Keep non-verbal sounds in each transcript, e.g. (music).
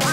Thank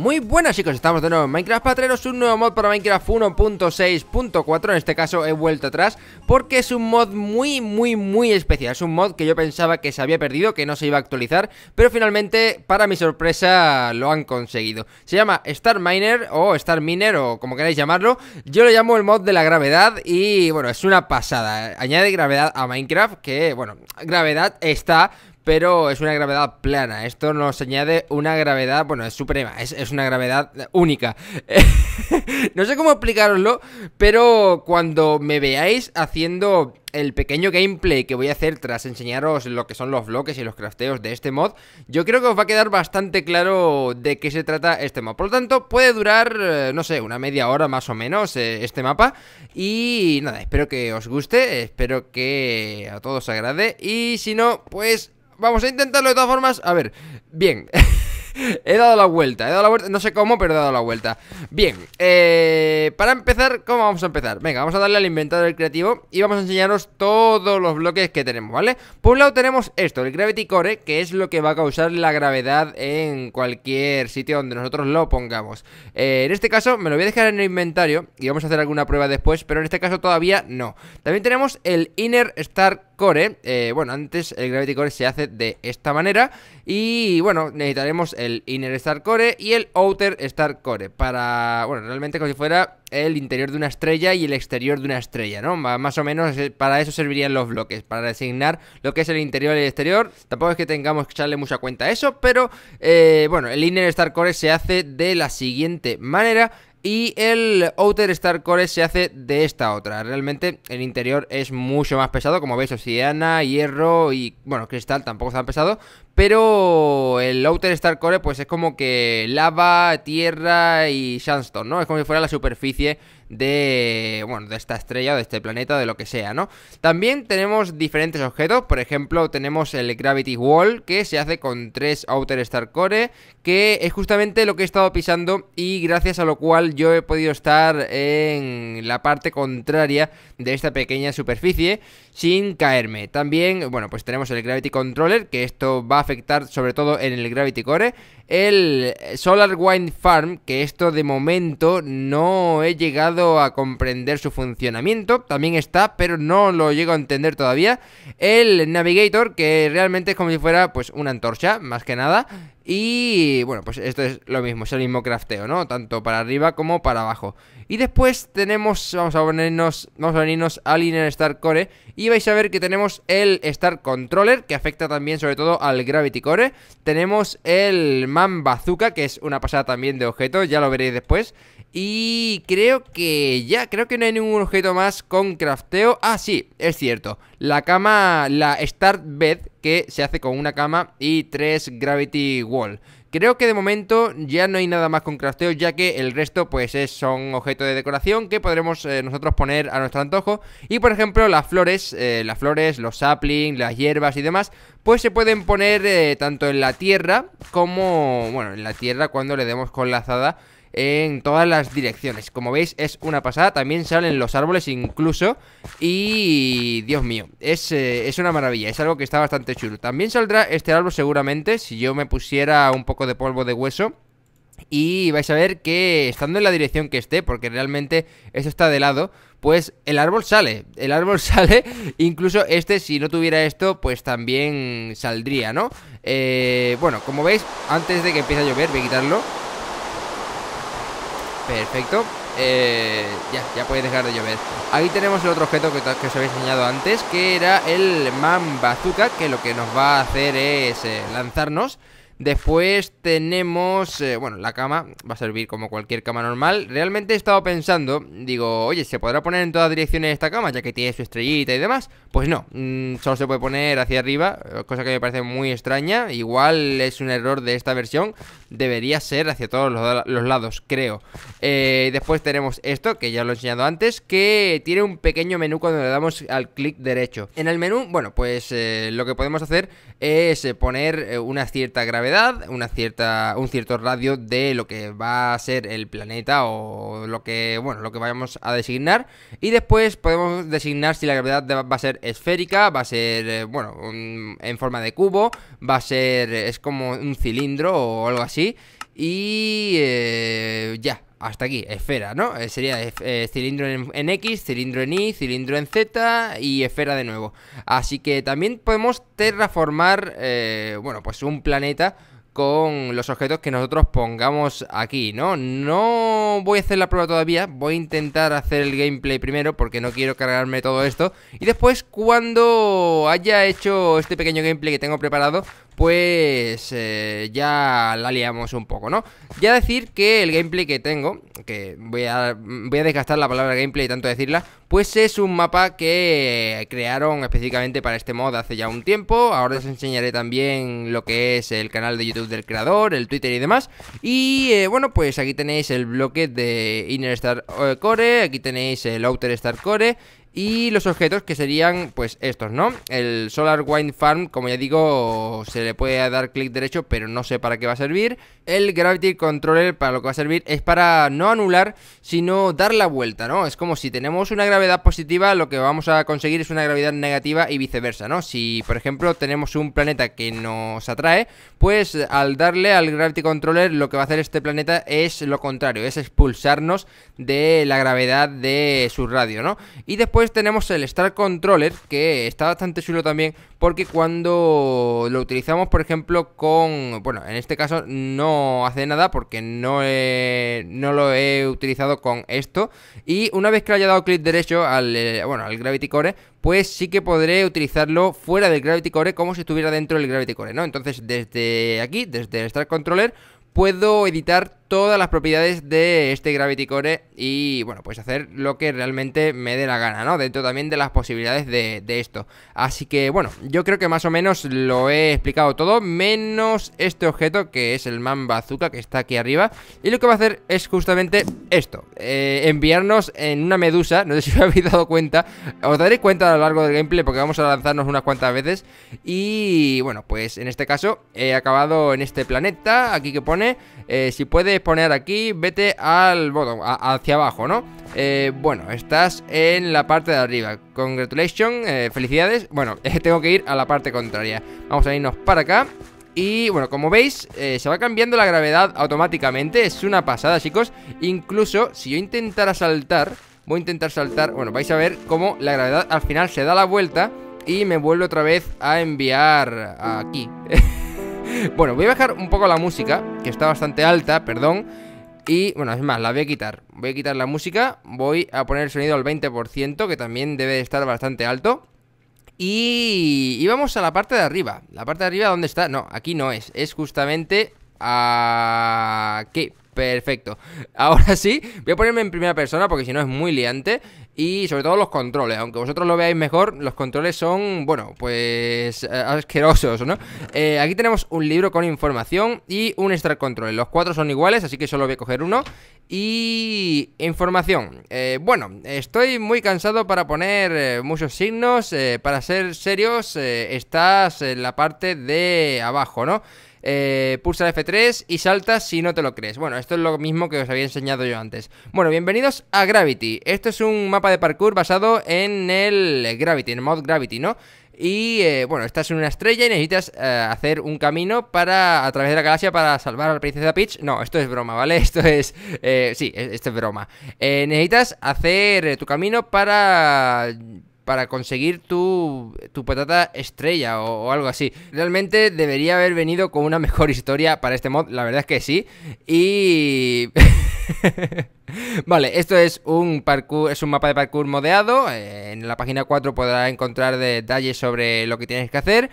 Muy buenas chicos, estamos de nuevo en Minecraft Patreros un nuevo mod para Minecraft 1.6.4 En este caso he vuelto atrás porque es un mod muy muy muy especial Es un mod que yo pensaba que se había perdido, que no se iba a actualizar Pero finalmente, para mi sorpresa, lo han conseguido Se llama Star Miner o Star Miner o como queráis llamarlo Yo lo llamo el mod de la gravedad y bueno, es una pasada Añade gravedad a Minecraft que, bueno, gravedad está pero es una gravedad plana. Esto nos añade una gravedad, bueno, es suprema, es, una gravedad única. (laughs) no sé cómo explicaroslo, pero cuando me veáis haciendo el pequeño gameplay que voy a hacer tras enseñaros lo que son los bloques y los crafteos de este mod, yo creo que os va a quedar bastante claro de qué se trata este mod. Por lo tanto, puede durar, eh, no sé, una media hora más o menos eh, este mapa. Y nada, espero que os guste, espero que a todos os agrade. Y si no, pues Vamos a intentarlo de todas formas. A ver, bien. (laughs) he dado la vuelta, he dado la vuelta, no sé cómo, pero he dado la vuelta. Bien, eh, para empezar, ¿cómo vamos a empezar? Venga, vamos a darle al inventario del creativo y vamos a enseñaros todos los bloques que tenemos, ¿vale? Por un lado tenemos esto, el Gravity Core, que es lo que va a causar la gravedad en cualquier sitio donde nosotros lo pongamos. Eh, en este caso, me lo voy a dejar en el inventario y vamos a hacer alguna prueba después, pero en este caso todavía no. También tenemos el Inner Star Core, eh, bueno, antes el Gravity Core se hace de esta manera y bueno, necesitaremos el Inner Star Core y el Outer Star Core. Para, bueno, realmente como si fuera el interior de una estrella y el exterior de una estrella, ¿no? Más o menos eh, para eso servirían los bloques, para designar lo que es el interior y el exterior. Tampoco es que tengamos que echarle mucha cuenta a eso, pero eh, bueno, el Inner Star Core se hace de la siguiente manera. Y el Outer Star Core se hace de esta otra. Realmente el interior es mucho más pesado, como veis, obsidiana, hierro y, bueno, cristal tampoco es tan pesado. Pero el Outer Star Core pues es como que lava, tierra y sandstone, ¿no? Es como si fuera la superficie de, bueno, de esta estrella, de este planeta, de lo que sea, ¿no? También tenemos diferentes objetos, por ejemplo, tenemos el Gravity Wall, que se hace con tres Outer Star Core, que es justamente lo que he estado pisando y gracias a lo cual yo he podido estar en la parte contraria de esta pequeña superficie sin caerme. También, bueno, pues tenemos el Gravity Controller, que esto va a afectar sobre todo en el Gravity Core, el eh, Solar Wind Farm, que esto de momento no he llegado a comprender su funcionamiento, también está, pero no lo llego a entender todavía. El Navigator, que realmente es como si fuera pues una antorcha, más que nada, y bueno, pues esto es lo mismo, es el mismo crafteo, ¿no? Tanto para arriba como para abajo. Y después tenemos, vamos a ponernos, vamos a venirnos al Inner Star Core y vais a ver que tenemos el Star Controller, que afecta también sobre todo al Gravity Core. Tenemos el Man Bazooka, que es una pasada también de objeto, ya lo veréis después. Y creo que ya, creo que no hay ningún objeto más con crafteo. Ah, sí, es cierto. La cama, la Start Bed, que se hace con una cama y tres Gravity Wall. Creo que de momento ya no hay nada más con crafteo, ya que el resto pues es, son objetos de decoración que podremos eh, nosotros poner a nuestro antojo. Y por ejemplo las flores, eh, las flores, los saplings, las hierbas y demás, pues se pueden poner eh, tanto en la tierra como, bueno, en la tierra cuando le demos con la azada en todas las direcciones. Como veis, es una pasada. También salen los árboles incluso. Y... Dios mío, es, eh, es una maravilla. Es algo que está bastante chulo. También saldrá este árbol seguramente si yo me pusiera un poco de polvo de hueso. Y vais a ver que estando en la dirección que esté, porque realmente eso está de lado, pues el árbol sale. El árbol (laughs) sale, incluso este, si no tuviera esto, pues también saldría, ¿no? Eh, bueno, como veis, antes de que empiece a llover, voy a quitarlo. Perfecto eh, Ya, ya puede dejar de llover Ahí tenemos el otro objeto que, que os había enseñado antes Que era el Man Bazooka Que lo que nos va a hacer es eh, lanzarnos Después tenemos, eh, bueno, la cama va a servir como cualquier cama normal. Realmente he estado pensando, digo, oye, ¿se podrá poner en todas direcciones esta cama ya que tiene su estrellita y demás? Pues no, mm, solo se puede poner hacia arriba, eh, cosa que me parece muy extraña. Igual es un error de esta versión, debería ser hacia todos los, lados, creo. Eh, después tenemos esto, que ya lo he enseñado antes, que tiene un pequeño menú cuando le damos al clic derecho. En el menú, bueno, pues lo que podemos hacer es poner una cierta gravedad una cierta, un cierto radio de lo que va a ser el planeta o lo que, bueno, lo que vayamos a designar. Y después podemos designar si la gravedad va a ser esférica, va a ser, eh, bueno, en forma de cubo, va a ser, es como un cilindro o algo así. Y eh, ya, hasta aquí, esfera, ¿no? Eh, sería eh, cilindro en, X, cilindro en Y, cilindro en Z y esfera de nuevo. Así que también podemos terraformar, eh, bueno, pues un planeta con los objetos que nosotros pongamos aquí, ¿no? No voy a hacer la prueba todavía, voy a intentar hacer el gameplay primero porque no quiero cargarme todo esto y después cuando haya hecho este pequeño gameplay que tengo preparado, pues eh, ya la liamos un poco, ¿no? Ya decir que el gameplay que tengo, que voy a, voy a desgastar la palabra gameplay y tanto decirla, pues es un mapa que crearon específicamente para este mod hace ya un tiempo. Ahora os enseñaré también lo que es el canal de YouTube del creador, el Twitter y demás. Y eh, bueno, pues aquí tenéis el bloque de Inner Star eh, Core, aquí tenéis el Outer Star Core y los objetos que serían pues estos, ¿no? El Solar Wind Farm, como ya digo, se le puede dar clic derecho, pero no sé para qué va a servir. El Gravity Controller para lo que va a servir es para no anular, sino dar la vuelta, ¿no? Es como si tenemos una gravedad positiva, lo que vamos a conseguir es una gravedad negativa y viceversa, ¿no? Si, por ejemplo, tenemos un planeta que nos atrae, pues al darle al Gravity Controller lo que va a hacer este planeta es lo contrario, es expulsarnos de la gravedad de su radio, ¿no? Y después tenemos el Star Controller, que está bastante chulo también, porque cuando lo utilizamos, por ejemplo, con... Bueno, en este caso no hace nada porque no, no lo he utilizado con esto. Y una vez que le haya dado clic derecho al, eh, bueno, al Gravity Core, pues sí que podré utilizarlo fuera del Gravity Core como si estuviera dentro del Gravity Core, ¿no? Entonces desde aquí, desde el Star Controller, puedo editar todas las propiedades de este Gravity Core y, bueno, pues hacer lo que realmente me dé la gana, ¿no? Dentro también de las posibilidades de, esto. Así que, bueno, yo creo que más o menos lo he explicado todo, menos este objeto que es el Mamba Bazooka que está aquí arriba. Y lo que va a hacer es justamente esto, eh, enviarnos en una medusa, no sé si os (laughs) habéis dado cuenta, os daréis cuenta a lo largo del gameplay porque vamos a lanzarnos unas cuantas veces. Y, bueno, pues en este caso he acabado en este planeta, aquí que pone, eh, si puede poner aquí, vete al botón hacia abajo, ¿no? Eh, bueno, estás en la parte de arriba. Congratulations, eh, felicidades. Bueno, (laughs) tengo que ir a la parte contraria. Vamos a irnos para acá. Y bueno, como veis, eh, se va cambiando la gravedad automáticamente. Es una pasada, chicos. Incluso si yo intentara saltar, voy a intentar saltar. Bueno, vais a ver cómo la gravedad al final se da la vuelta y me vuelve otra vez a enviar aquí. (laughs) (laughs) bueno, voy a bajar un poco la música, que está bastante alta, perdón. Y bueno, es más, la voy a quitar. Voy a quitar la música, voy a poner el sonido al 20%, que también debe de estar bastante alto. Y... y, vamos a la parte de arriba. La parte de arriba, ¿dónde está? No, aquí no es. Es justamente aquí. Perfecto. Ahora sí, voy a ponerme en primera persona porque si no es muy liante. Y sobre todo los controles, aunque vosotros lo veáis mejor, los controles son, bueno, pues eh, asquerosos, ¿no? Eh, aquí tenemos un libro con información y un extra control. Los cuatro son iguales, así que solo voy a coger uno. Y información. Eh, bueno, estoy muy cansado para poner muchos signos. para ser serios, estás en la parte de abajo, ¿no? eh, pulsa F3 y saltas si no te lo crees. Bueno, esto es lo mismo que os había enseñado yo antes. Bueno, bienvenidos a Gravity. Esto es un mapa de parkour basado en el Gravity, en el mod Gravity, ¿no? Y eh, bueno, estás en una estrella y necesitas eh, hacer un camino para a través de la galaxia para salvar a la princesa Peach. No, esto es broma, ¿vale? (laughs) Esto es. Eh, sí, esto es broma. necesitas hacer tu camino para para conseguir tu, patata estrella o, algo así. Realmente debería haber venido con una (laughs) mejor historia para este mod, la verdad es que sí. Y... (laughs) vale, esto es un parkour, es un mapa de parkour modeado. Eh, en la página 4 podrás encontrar detalles sobre lo que tienes que hacer.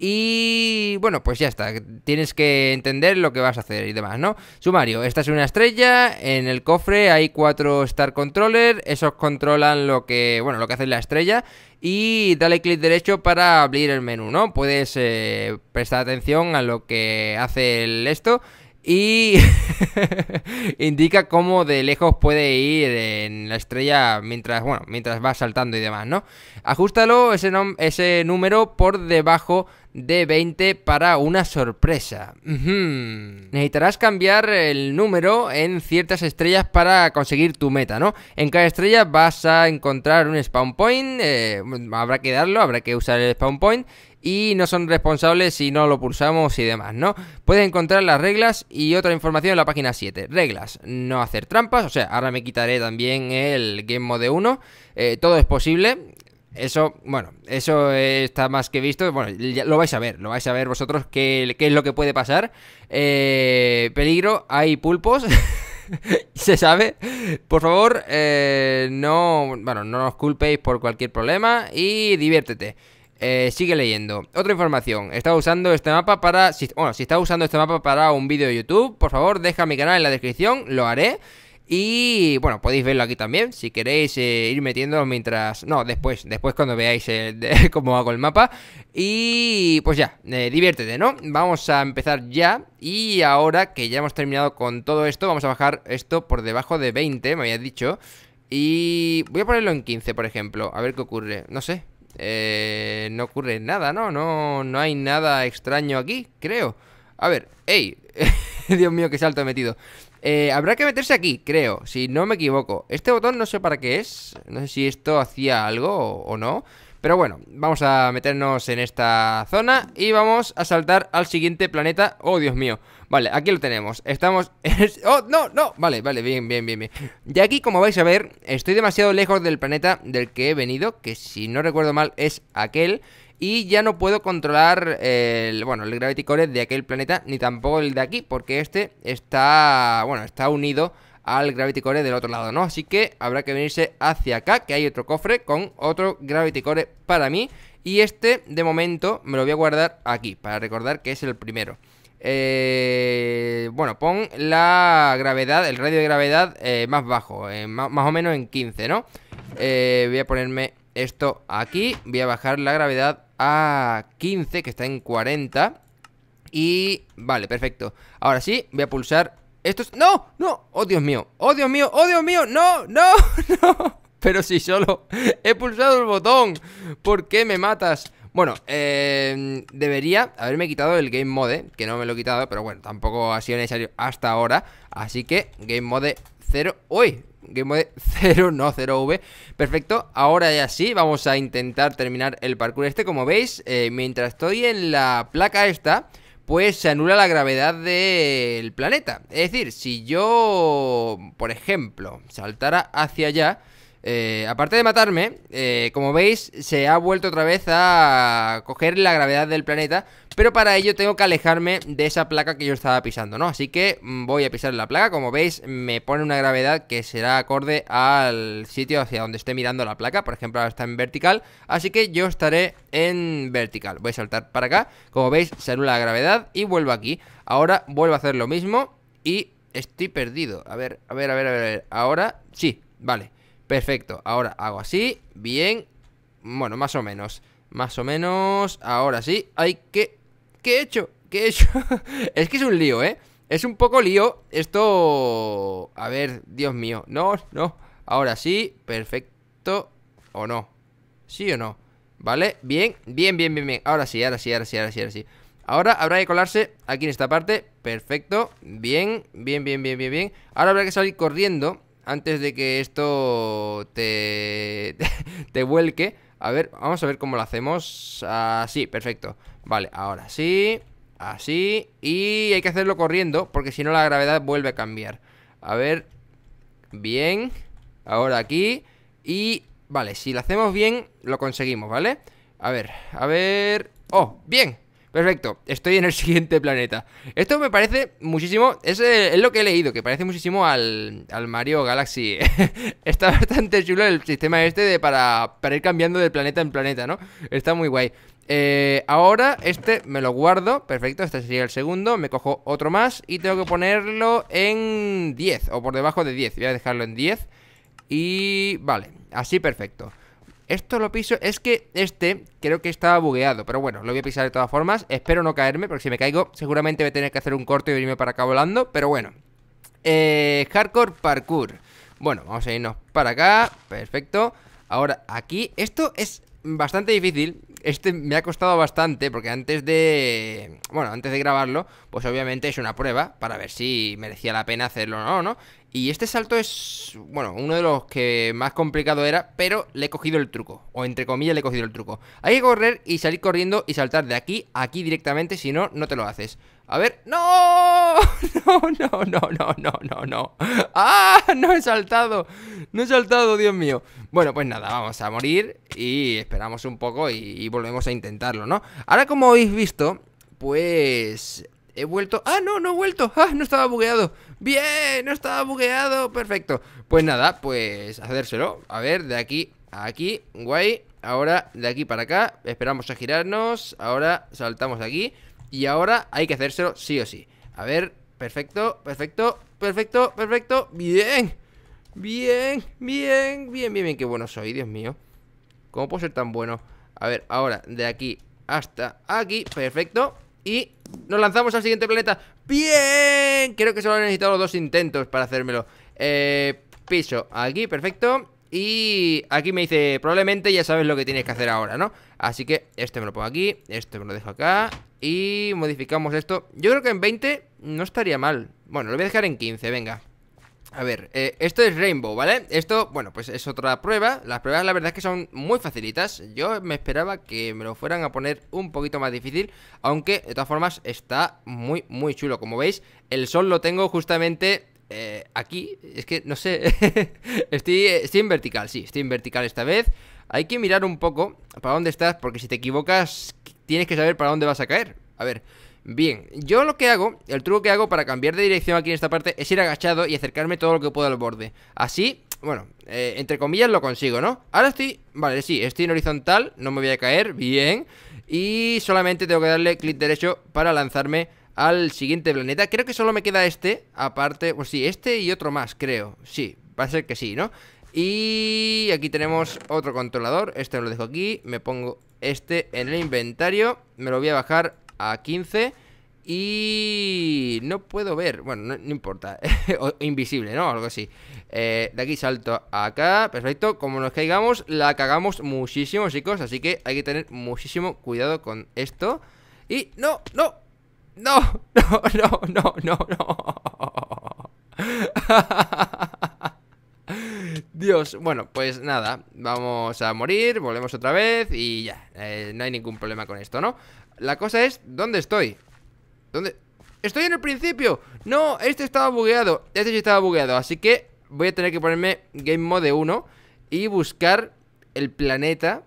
Y bueno, pues ya está. Tienes que entender lo que vas a hacer y demás, ¿no? Sumario, esta es una estrella. En el cofre hay cuatro Star Controller. Esos controlan lo que. Bueno, lo que hace la estrella. Y dale clic derecho para abrir el menú, ¿no? Puedes eh, prestar atención a lo que hace el esto y (laughs) indica cómo de lejos puede ir en la estrella mientras, bueno, mientras va saltando y demás, ¿no? Ajustalo ese, ese número por debajo de 20 para una sorpresa. Necesitarás cambiar el número en ciertas estrellas para conseguir tu meta, ¿no? En cada estrella vas a encontrar un spawn point, eh, habrá que darlo, habrá que usar el spawn point y no son responsables si no lo pulsamos y demás, ¿no? Puedes encontrar las reglas y otra información en la página 7. Reglas, no hacer trampas, o sea, ahora me quitaré también el Game Mode 1, eh, todo es posible, eso, bueno, eso está más que visto. Bueno, ya lo vais a ver, lo vais a ver vosotros qué, es lo que puede pasar. Eh, peligro, hay pulpos. (laughs) se sabe. Por favor, eh, no, bueno, no os culpéis por cualquier problema y diviértete. Eh, sigue leyendo. Otra información. está usando este mapa para... bueno, si está usando este mapa para un vídeo de YouTube, por favor, deja mi canal en la descripción. Lo haré. Y bueno, podéis verlo aquí también, si queréis eh, ir metiéndolo mientras... No, después, después cuando veáis (laughs) cómo hago el mapa. Y pues ya, eh, diviértete, ¿no? Vamos a empezar ya. Y ahora que ya hemos terminado con todo esto, vamos a bajar esto por debajo de 20, me había dicho. Y voy a ponerlo en 15, por ejemplo, a ver qué ocurre. No sé, eh, no ocurre nada, ¿no? ¿no? No hay nada extraño aquí, creo. A ver, ¡ey! (laughs) Dios mío, qué salto he metido. Eh, habrá que meterse aquí, creo, si no me equivoco. Este botón no sé para qué es, no sé si esto hacía algo o, no. Pero bueno, vamos a meternos en esta zona y vamos a saltar al siguiente planeta. ¡Oh, Dios mío! Vale, aquí lo tenemos. Estamos... ¡Oh, no, no! Vale, vale, bien, bien, bien, bien. Y aquí, como vais a ver, estoy demasiado lejos del planeta del que he venido, que si no recuerdo mal es aquel... Y ya no puedo controlar el, bueno, el Gravity Core de aquel planeta, ni tampoco el de aquí, porque este está, bueno, está unido al Gravity Core del otro lado, ¿no? Así que habrá que venirse hacia acá, que hay otro cofre con otro Gravity Core para mí. Y este, de momento, me lo voy a guardar aquí, para recordar que es el primero. Eh, bueno, pon la gravedad, el radio de gravedad eh, más bajo, eh, más, más, o menos en 15, ¿no? voy a ponerme esto aquí, voy a bajar la gravedad a 15, que está en 40. Y... Vale, perfecto. Ahora sí, voy a pulsar estos... ¡No! ¡No! ¡Oh, Dios mío! ¡Oh, Dios mío! ¡Oh, Dios mío! ¡No! ¡No! (laughs) ¡No! Pero si solo he pulsado el botón. ¿Por qué me matas? Bueno, eh, debería haberme quitado el Game Mode, eh, que no me lo he quitado, pero bueno, tampoco ha sido necesario hasta ahora. Así que Game Mode 0... ¡Uy! mode 0, no 0V. Perfecto, ahora ya sí, vamos a intentar terminar el parkour este. Como veis, eh, mientras estoy en la placa esta, pues se anula la gravedad del planeta. Es decir, si yo, por ejemplo, saltara hacia allá... Eh, aparte de matarme, eh, como veis, se ha vuelto otra vez a coger la gravedad del planeta, pero para ello tengo que alejarme de esa placa que yo estaba pisando, ¿no? Así que mm, voy a pisar la placa, como veis, me pone una gravedad que será acorde al sitio hacia donde esté mirando la placa, por ejemplo, ahora está en vertical, así que yo estaré en vertical. Voy a saltar para acá, como veis, se anula la gravedad y vuelvo aquí. Ahora vuelvo a hacer lo mismo y estoy perdido. A ver, a ver, a ver, a ver, ahora sí, vale. Perfecto, ahora hago así, bien, bueno, más o menos, más o menos, ahora sí, hay que... ¿Qué he hecho? ¿Qué he hecho? (laughs) es que es un lío, ¿eh? Es un poco lío, esto... A ver, Dios mío, no, no, ahora sí, perfecto, o no, sí o no, ¿vale? Bien, bien, bien, bien, bien, ahora sí, ahora sí, ahora sí, ahora sí, ahora sí. Ahora habrá que colarse aquí en esta parte, perfecto, bien, bien, bien, bien, bien, bien. Ahora habrá que salir corriendo antes de que esto te, (laughs) te, vuelque. A ver, vamos a ver cómo lo hacemos. Así, perfecto. Vale, ahora sí. Así. Y hay que hacerlo corriendo, porque si no la gravedad vuelve a cambiar. A ver. Bien. Ahora aquí. Y... Vale, si lo hacemos bien, lo conseguimos, ¿vale? A ver, a ver... ¡Oh! ¡Bien! Perfecto, estoy en el (laughs) siguiente planeta. Esto me parece muchísimo, eh, es, lo que he leído, que parece muchísimo al, al Mario Galaxy. (laughs) Está bastante chulo el sistema este de para, para ir cambiando de planeta en planeta, ¿no? Está muy guay. Eh, ahora este me lo guardo, perfecto, este sería el segundo, me cojo otro más y tengo que ponerlo en 10 o por debajo de 10, voy a dejarlo en 10 y vale, así perfecto. Esto lo piso. Es que este creo que estaba bugueado. Pero bueno, lo voy a pisar de todas formas. Espero no caerme, porque si me caigo, seguramente voy a tener que hacer un corte y venirme para acá volando. Pero bueno. Eh, hardcore parkour. Bueno, vamos a irnos para acá. Perfecto. Ahora, aquí. Esto es bastante difícil. Este me ha costado bastante porque antes de... Bueno, antes de grabarlo, pues obviamente es una prueba para ver si merecía la pena hacerlo o no, ¿no? Y este salto es, bueno, uno de los que más complicado era, pero le he cogido el truco, o entre comillas le he cogido el truco. Hay que correr y salir corriendo y saltar de aquí a aquí directamente, si no, no te lo haces. A ver, ¡no! (laughs) No, no, no, no, no, no, no. ¡Ah! (laughs) No he saltado, no he saltado, Dios mío. Bueno, pues nada, vamos a morir y esperamos un poco y, volvemos a intentarlo, ¿no? Ahora como habéis visto, pues He vuelto. ¡Ah, no, no he vuelto! (laughs) ¡Ah, no estaba bugueado! ¡Bien! ¡No estaba bugueado! ¡Perfecto! Pues nada, pues hacérselo. A ver, de aquí a aquí. Guay. Ahora de aquí para acá. Esperamos a girarnos. Ahora saltamos de aquí. Y ahora hay que hacérselo sí o sí. A ver, perfecto, perfecto, perfecto, perfecto. ¡Bien! Bien, bien, bien, bien, bien. Qué bueno soy, Dios mío. ¿Cómo puedo ser tan bueno? A ver, ahora de aquí hasta aquí. Perfecto y nos lanzamos al siguiente planeta. ¡Bien! Creo que solo he necesitado dos intentos para hacérmelo. Eh, piso aquí, perfecto. Y aquí me dice, probablemente ya sabes lo que tienes que hacer ahora, ¿no? Así que este me lo pongo aquí, este me lo dejo acá Y modificamos esto Yo creo que en 20 no estaría mal Bueno, lo voy a dejar en 15, venga a ver, eh, esto es Rainbow, ¿vale? Esto, bueno, pues es otra prueba. Las pruebas la verdad es que son muy facilitas. Yo me esperaba que me lo fueran a poner un poquito más difícil, aunque de todas formas está muy, muy chulo. Como veis, el sol lo tengo justamente eh, aquí. Es que, no sé, (laughs) estoy, estoy en vertical, sí, estoy en vertical esta vez. Hay que mirar un poco para dónde estás, porque si te equivocas, tienes que saber para dónde vas a caer. A ver, Bien, yo lo que hago, el truco que hago para cambiar de dirección aquí en esta parte es ir agachado y acercarme todo lo que puedo al borde. Así, bueno, eh, entre comillas lo consigo, ¿no? Ahora estoy, vale, sí, estoy en horizontal, no me voy a caer, bien. Y solamente tengo que darle clic derecho para lanzarme al siguiente planeta. Creo que solo me queda este, aparte, pues sí, este y otro más, creo. Sí, va a ser que sí, ¿no? Y aquí tenemos otro controlador, este lo dejo aquí, me pongo este en el inventario, me lo voy a bajar a 15. Y no puedo ver, bueno, no, importa, (laughs) invisible, ¿no? Algo así. Eh, de aquí salto acá, perfecto. Como nos caigamos, la cagamos muchísimo, chicos. Así que hay que tener muchísimo cuidado con esto. Y no, no, no, (laughs) no, no, no, no, no. (laughs) Dios, bueno, pues nada, vamos a morir, volvemos otra vez y ya, eh, no hay ningún problema con esto, ¿no? La cosa es, ¿dónde estoy? ¿Dónde? ¡Estoy en el principio! No, este estaba bugueado Este sí estaba bugueado, así que voy a tener que ponerme Game Mode 1 Y buscar el planeta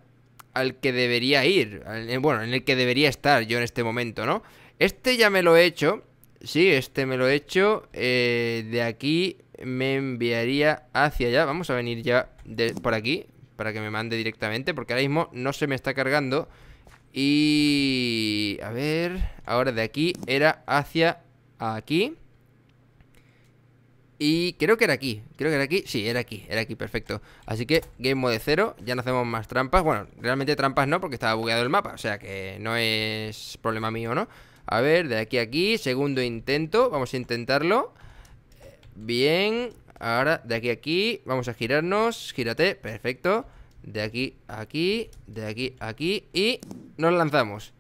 al que debería ir eh, Bueno, en el que debería estar yo en este momento, ¿no? Este ya me lo he hecho Sí, este me lo he hecho eh, De aquí me enviaría hacia allá Vamos a venir ya por aquí Para que me mande directamente Porque ahora mismo no se me está cargando y... A ver, ahora de aquí era hacia aquí. Y creo que era aquí, creo que era aquí, sí, era aquí, era aquí, perfecto Así que game mode cero ya no hacemos más trampas Bueno, realmente trampas no, porque estaba bugueado el mapa O sea que no es problema mío, ¿no? A ver, de aquí a aquí, segundo intento Vamos a intentarlo Bien, ahora de aquí a aquí Vamos a girarnos, gírate, perfecto de aquí a aquí, de aquí a aquí y nos lanzamos.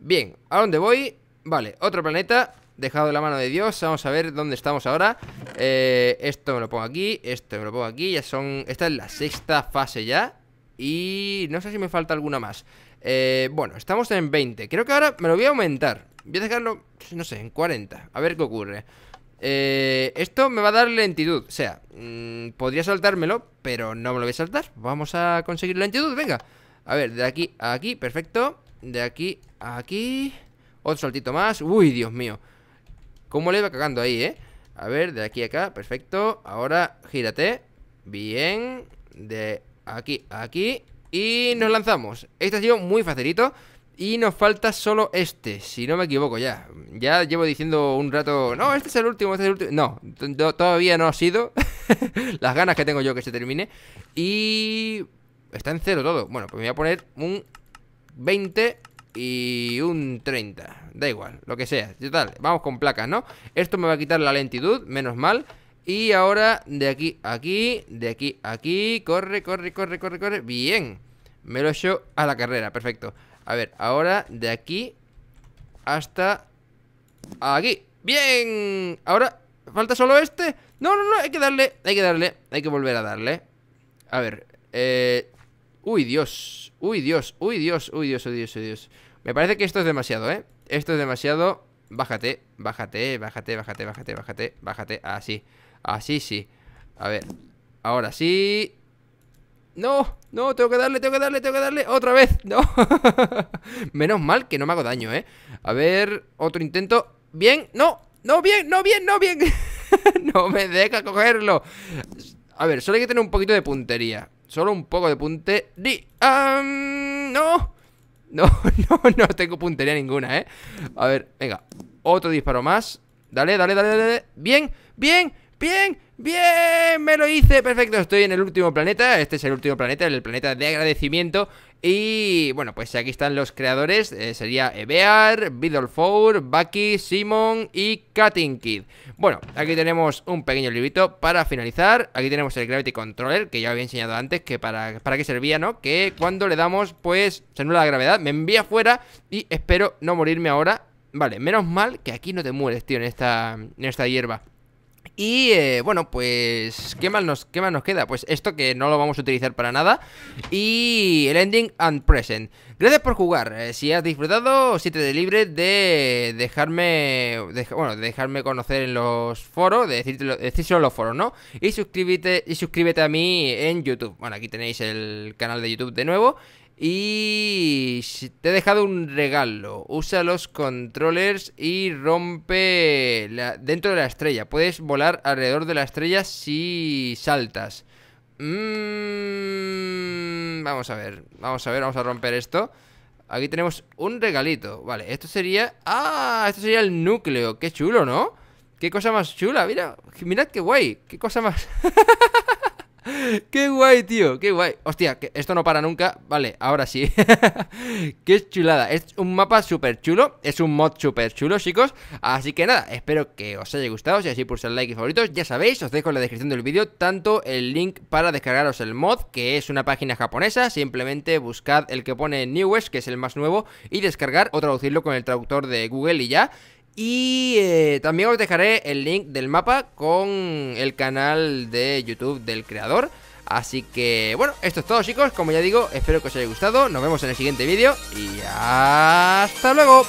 Bien, ¿a dónde voy? Vale, otro planeta, dejado de la mano de Dios. Vamos a ver dónde estamos ahora. Eh, esto me lo pongo aquí, esto me lo pongo aquí. Ya son. Esta es la sexta fase ya. Y no sé si me falta alguna más. Eh, bueno, estamos en 20. Creo que ahora me lo voy a aumentar. Voy a dejarlo, no sé, en 40. A ver qué ocurre. Eh, esto me va a dar lentitud. O sea, mm, podría saltármelo, pero no me lo voy a saltar. Vamos a conseguir lentitud, venga. A ver, de aquí a aquí, perfecto. De aquí a aquí. Otro saltito más. Uy, Dios mío. ¿Cómo le va cagando ahí, eh? A ver, de aquí a acá, perfecto. Ahora gírate. Bien. De aquí a aquí. Y nos lanzamos. Este ha sido muy facilito. Y nos falta solo este, si no me equivoco ya. Ya llevo diciendo un rato, no, este es el último, este es el último. No, todavía no ha sido. (laughs) Las ganas que tengo yo que se termine. Y... Está en cero todo. Bueno, pues me voy a poner un 20 y un 30. Da igual, lo que sea. Total, vamos con placas, ¿no? Esto me va a quitar la lentitud, menos mal. Y ahora de aquí a aquí, de aquí a aquí. Corre, corre, corre, corre, corre. Bien. Me lo he hecho a la carrera, perfecto. A ver, ahora de aquí hasta aquí. ¡Bien! Ahora, ¿falta solo este? No, no, no, hay que darle, hay que darle, hay que volver a darle. A ver, eh... Uy, Dios, uy, Dios, uy, Dios, uy, Dios, uy, Dios, uy, Dios. Me parece que esto es demasiado, ¿eh? Esto es demasiado. Bájate, bájate, bájate, bájate, bájate, bájate, bájate. Así, así sí. A ver, ahora sí. No, no, tengo que darle, tengo que darle, tengo que darle. Otra vez, (laughs) no. Menos mal que no me hago daño, ¿eh? A ver, otro intento. Bien, no, no, bien, no, bien, no, bien. (laughs) no me deja cogerlo. A ver, solo hay que tener un poquito de puntería. Solo un poco de puntería. no. (laughs) No, no, no tengo puntería ninguna, ¿eh? A ver, venga. Otro disparo más. Dale, dale, dale, dale. Bien, bien, bien, Bien, me lo hice, perfecto, estoy en el último planeta Este es el último planeta, el planeta de agradecimiento Y bueno, pues aquí están los creadores eh, Sería Ebear, Bidolfour, Bucky, Simon y Cutting Kid Bueno, aquí tenemos un pequeño librito para finalizar Aquí tenemos el Gravity Controller, que ya había enseñado antes Que para, para qué servía, ¿no? Que cuando le damos, pues se anula la gravedad Me envía fuera y espero no morirme ahora Vale, menos mal que aquí no te mueres, tío, en esta, en esta hierba y eh, bueno, pues ¿qué más, nos, nos queda? Pues esto que no lo vamos a utilizar para nada. Y el ending and present. Gracias por jugar. Eh, si has disfrutado, si te libre de dejarme. bueno, de dejarme conocer en los foros, de decírselo en los foros, ¿no? Y suscríbete, y suscríbete a mí en YouTube. Bueno, aquí tenéis el canal de YouTube de nuevo. Y te he dejado un regalo. Usa los controllers y rompe dentro de la estrella. Puedes volar alrededor de la estrella si saltas. Mm, vamos a ver, vamos a ver, vamos a romper esto. Aquí tenemos un regalito. Vale, esto sería... ¡Ah! Esto sería el núcleo. Qué chulo, ¿no? Qué cosa más chula. Mira, mirad qué guay. Qué cosa más... (laughs) (laughs) Qué guay, tío, qué guay. Hostia, que esto no para nunca. Vale, ahora sí. (laughs) qué chulada. Es un mapa súper chulo. Es un mod súper chulo, chicos. Así que nada, espero que os haya gustado. Si así el like y favoritos, ya sabéis, os dejo en la descripción del vídeo tanto el link para descargaros el mod, que es una página japonesa. Simplemente buscad el que pone Newest, que es el más nuevo, y descargar o traducirlo con el traductor de Google y ya. Y eh, también os dejaré el link del mapa con el canal de YouTube del creador. Así que, bueno, esto es todo chicos. Como ya digo, espero que os haya gustado. Nos vemos en el siguiente vídeo y hasta luego.